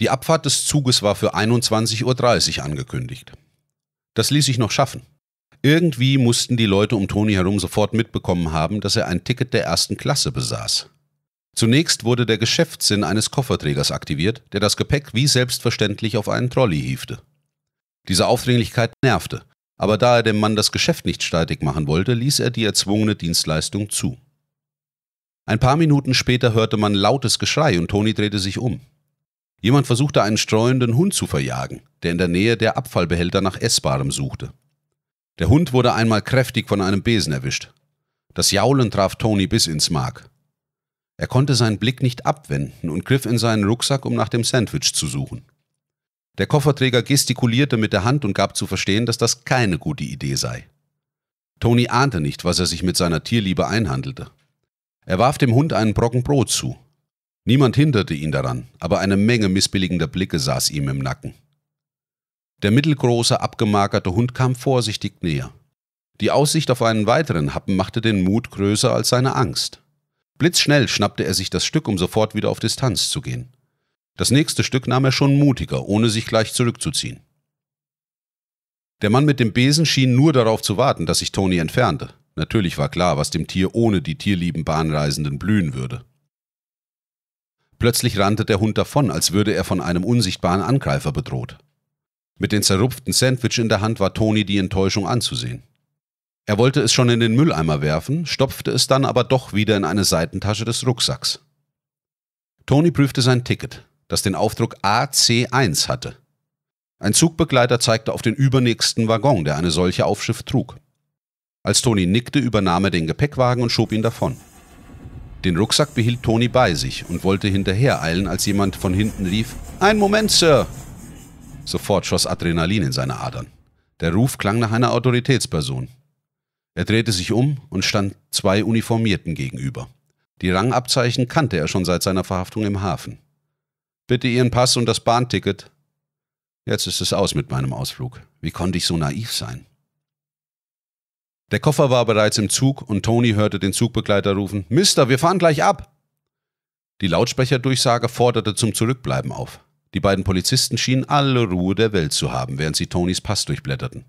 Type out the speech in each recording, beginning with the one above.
Die Abfahrt des Zuges war für 21.30 Uhr angekündigt. Das ließ sich noch schaffen. Irgendwie mussten die Leute um Toni herum sofort mitbekommen haben, dass er ein Ticket der ersten Klasse besaß. Zunächst wurde der Geschäftssinn eines Kofferträgers aktiviert, der das Gepäck wie selbstverständlich auf einen Trolley hiefte. Diese Aufdringlichkeit nervte, aber da er dem Mann das Geschäft nicht streitig machen wollte, ließ er die erzwungene Dienstleistung zu. Ein paar Minuten später hörte man lautes Geschrei und Toni drehte sich um. Jemand versuchte einen streuenden Hund zu verjagen, der in der Nähe der Abfallbehälter nach Essbarem suchte. Der Hund wurde einmal kräftig von einem Besen erwischt. Das Jaulen traf Tony bis ins Mark. Er konnte seinen Blick nicht abwenden und griff in seinen Rucksack, um nach dem Sandwich zu suchen. Der Kofferträger gestikulierte mit der Hand und gab zu verstehen, dass das keine gute Idee sei. Tony ahnte nicht, was er sich mit seiner Tierliebe einhandelte. Er warf dem Hund einen Brocken Brot zu, Niemand hinderte ihn daran, aber eine Menge missbilligender Blicke saß ihm im Nacken. Der mittelgroße, abgemagerte Hund kam vorsichtig näher. Die Aussicht auf einen weiteren Happen machte den Mut größer als seine Angst. Blitzschnell schnappte er sich das Stück, um sofort wieder auf Distanz zu gehen. Das nächste Stück nahm er schon mutiger, ohne sich gleich zurückzuziehen. Der Mann mit dem Besen schien nur darauf zu warten, dass sich Tony entfernte. Natürlich war klar, was dem Tier ohne die tierlieben Bahnreisenden blühen würde. Plötzlich rannte der Hund davon, als würde er von einem unsichtbaren Angreifer bedroht. Mit dem zerrupften Sandwich in der Hand war Toni die Enttäuschung anzusehen. Er wollte es schon in den Mülleimer werfen, stopfte es dann aber doch wieder in eine Seitentasche des Rucksacks. Toni prüfte sein Ticket, das den Aufdruck AC1 hatte. Ein Zugbegleiter zeigte auf den übernächsten Waggon, der eine solche Aufschrift trug. Als Toni nickte, übernahm er den Gepäckwagen und schob ihn davon. Den Rucksack behielt Tony bei sich und wollte hinterher eilen, als jemand von hinten rief: Ein Moment, Sir! Sofort schoss Adrenalin in seine Adern. Der Ruf klang nach einer Autoritätsperson. Er drehte sich um und stand zwei Uniformierten gegenüber. Die Rangabzeichen kannte er schon seit seiner Verhaftung im Hafen. Bitte Ihren Pass und das Bahnticket. Jetzt ist es aus mit meinem Ausflug. Wie konnte ich so naiv sein? Der Koffer war bereits im Zug und Tony hörte den Zugbegleiter rufen, Mister, wir fahren gleich ab. Die Lautsprecherdurchsage forderte zum Zurückbleiben auf. Die beiden Polizisten schienen alle Ruhe der Welt zu haben, während sie Tonys Pass durchblätterten.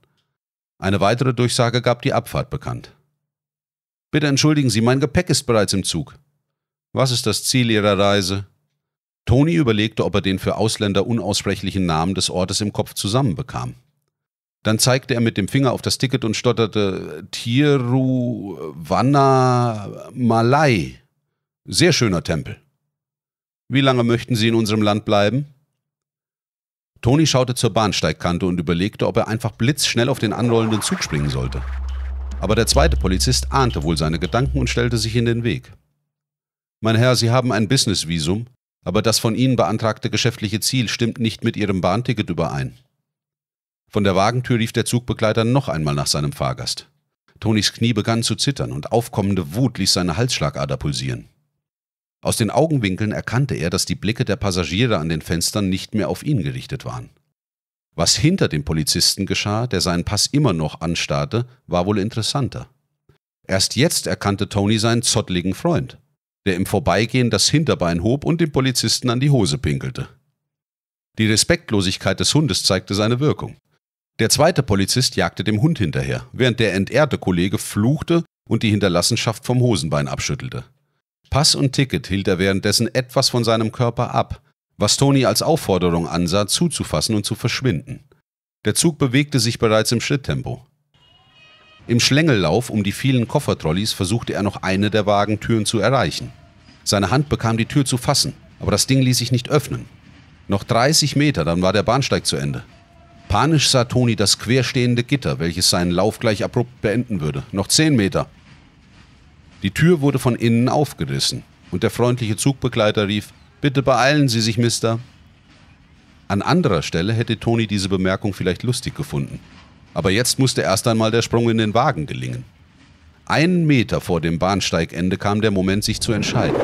Eine weitere Durchsage gab die Abfahrt bekannt. Bitte entschuldigen Sie, mein Gepäck ist bereits im Zug. Was ist das Ziel Ihrer Reise? Tony überlegte, ob er den für Ausländer unaussprechlichen Namen des Ortes im Kopf zusammenbekam. Dann zeigte er mit dem Finger auf das Ticket und stotterte Malai. Sehr schöner Tempel. Wie lange möchten Sie in unserem Land bleiben? Toni schaute zur Bahnsteigkante und überlegte, ob er einfach blitzschnell auf den anrollenden Zug springen sollte. Aber der zweite Polizist ahnte wohl seine Gedanken und stellte sich in den Weg. Mein Herr, Sie haben ein Businessvisum, aber das von Ihnen beantragte geschäftliche Ziel stimmt nicht mit Ihrem Bahnticket überein. Von der Wagentür rief der Zugbegleiter noch einmal nach seinem Fahrgast. Tonis Knie begann zu zittern und aufkommende Wut ließ seine Halsschlagader pulsieren. Aus den Augenwinkeln erkannte er, dass die Blicke der Passagiere an den Fenstern nicht mehr auf ihn gerichtet waren. Was hinter dem Polizisten geschah, der seinen Pass immer noch anstarrte, war wohl interessanter. Erst jetzt erkannte Tony seinen zottligen Freund, der im Vorbeigehen das Hinterbein hob und dem Polizisten an die Hose pinkelte. Die Respektlosigkeit des Hundes zeigte seine Wirkung. Der zweite Polizist jagte dem Hund hinterher, während der entehrte Kollege fluchte und die Hinterlassenschaft vom Hosenbein abschüttelte. Pass und Ticket hielt er währenddessen etwas von seinem Körper ab, was Tony als Aufforderung ansah, zuzufassen und zu verschwinden. Der Zug bewegte sich bereits im Schritttempo. Im Schlängellauf um die vielen Koffertrolleys versuchte er noch eine der Wagentüren zu erreichen. Seine Hand bekam die Tür zu fassen, aber das Ding ließ sich nicht öffnen. Noch 30 Meter, dann war der Bahnsteig zu Ende. Panisch sah Toni das querstehende Gitter, welches seinen Lauf gleich abrupt beenden würde. Noch zehn Meter. Die Tür wurde von innen aufgerissen und der freundliche Zugbegleiter rief: Bitte beeilen Sie sich, Mister. An anderer Stelle hätte Toni diese Bemerkung vielleicht lustig gefunden. Aber jetzt musste erst einmal der Sprung in den Wagen gelingen. Einen Meter vor dem Bahnsteigende kam der Moment, sich zu entscheiden.